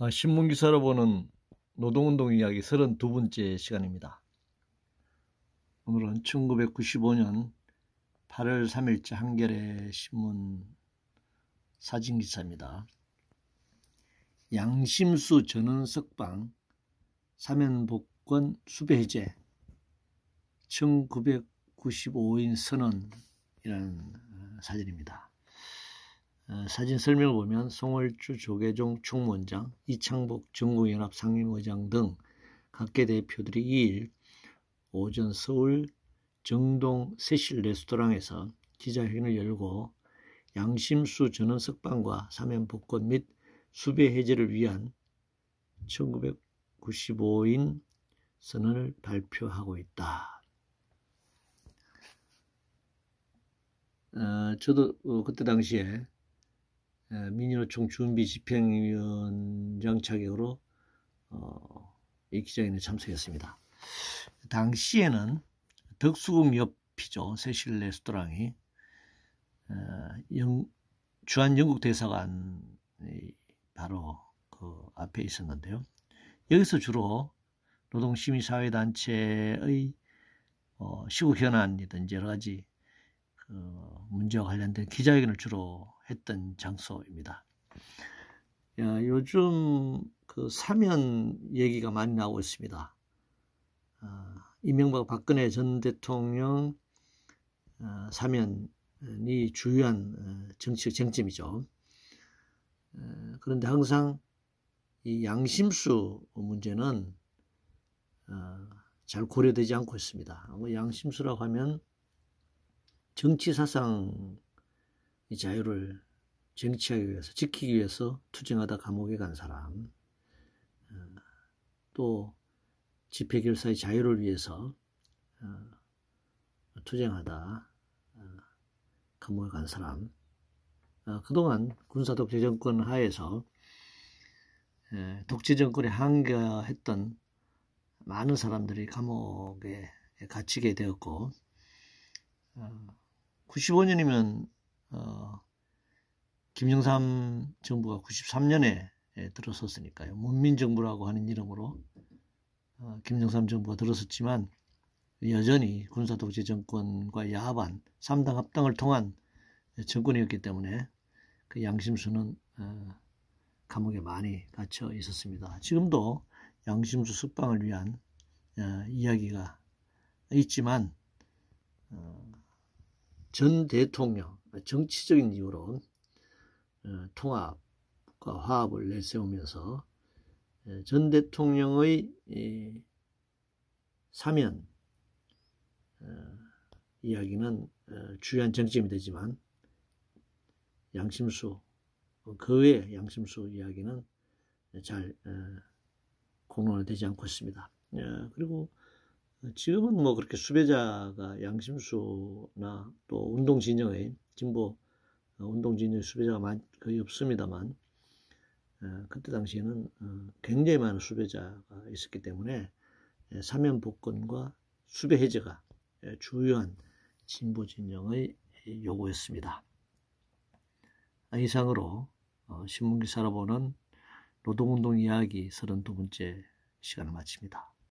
어, 신문기사로 보는 노동운동 이야기 32번째 시간입니다. 오늘은 1995년 8월 3일자 한겨레 신문 사진기사입니다. 양심수 전원석방 사면복권 수배제 1995인 선언이라는 어, 사진입니다. 어, 사진 설명을 보면 송월주 조계종 총무원장, 이창복 전국연합 상임의장 등 각계 대표들이 2일 오전 서울 정동 세실 레스토랑에서 기자회견을 열고 양심수 전원 석방과 사면 복권 및 수배 해제를 위한 1995인 선언을 발표하고 있다. 어, 저도 어, 그때 당시에 어, 민주노총 준비집행위원장 자격으로 어, 이 기자회견에 참석했습니다. 당시에는 덕수궁 옆이죠. 세실 레스토랑이 어, 영, 주한 영국 대사관이 바로 그 앞에 있었는데요. 여기서 주로 노동시민사회단체의 어, 시국 현안이든지 여러 가지 그 문제와 관련된 기자회견을 주로 했던 장소입니다. 야, 예, 요즘 그 사면 얘기가 많이 나오고 있습니다. 어, 이명박 박근혜 전 대통령 어, 사면이 주요한 어, 정치적 쟁점이죠. 어, 그런데 항상 이 양심수 문제는 어, 잘 고려되지 않고 있습니다. 뭐 양심수라고 하면 정치 사상 이 자유를 쟁취하기 위해서 지키기 위해서 투쟁하다 감옥에 간 사람 어, 또 집회결사의 자유를 위해서 어, 투쟁하다 어, 감옥에 간 사람 그동안 군사독재정권 하에서 독재정권에 항거했던 많은 사람들이 감옥에 갇히게 되었고 95년이면 어, 김영삼 정부가 93년에 예, 들어섰으니까요. 문민정부라고 하는 이름으로 어, 김영삼 정부가 들어섰지만 여전히 군사독재 정권과 야합한 3당 합당을 통한 정권이었기 때문에 그 양심수는 어, 감옥에 많이 갇혀 있었습니다. 지금도 양심수 석방을 위한 어, 이야기가 있지만 어, 전 대통령 정치적인 이유로 어, 통합과 화합을 내세우면서 어, 전 대통령의 사면 어, 이야기는 주요한 쟁점이 되지만 양심수 그 외 양심수 이야기는 잘 공론화되지 않고 있습니다. 그리고 지금은 뭐 그렇게 수배자가 양심수나 또 운동 진영의 진보 어, 운동 진영의 수배자가 거의 없습니다만 어, 그때 당시에는 어, 굉장히 많은 수배자가 있었기 때문에 예, 사면 복권과 수배 해제가 예, 주요한 진보 진영의 요구였습니다. 아, 이상으로 신문기사로 보는 노동운동 이야기 32번째 시간을 마칩니다.